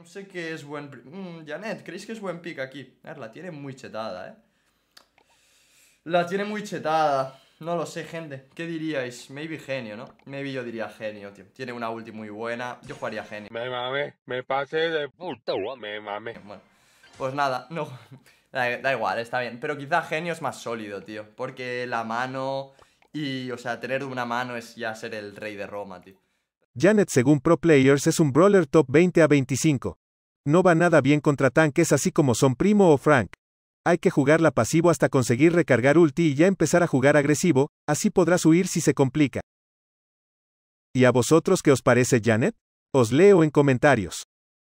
no sé qué es buen... Mm, Janet, ¿creéis que es buen pick aquí? A ver, la tiene muy chetada, ¿eh? La tiene muy chetada. No lo sé, gente. ¿Qué diríais? Maybe genio, ¿no? Maybe yo diría genio, tío. Tiene una ulti muy buena. Yo jugaría genio. Me mame, me pase de puta, me mame. Bueno, pues nada, no. da, da, igual, está bien. Pero quizá genio es más sólido, tío. Porque la mano y, o sea, tener una mano es ya ser el rey de Roma, tío. Janet según Pro Players es un brawler top 20 a 25. No va nada bien contra tanques así como son Primo o Frank. Hay que jugarla pasivo hasta conseguir recargar ulti y ya empezar a jugar agresivo, así podrás huir si se complica. ¿Y a vosotros qué os parece Janet? Os leo en comentarios.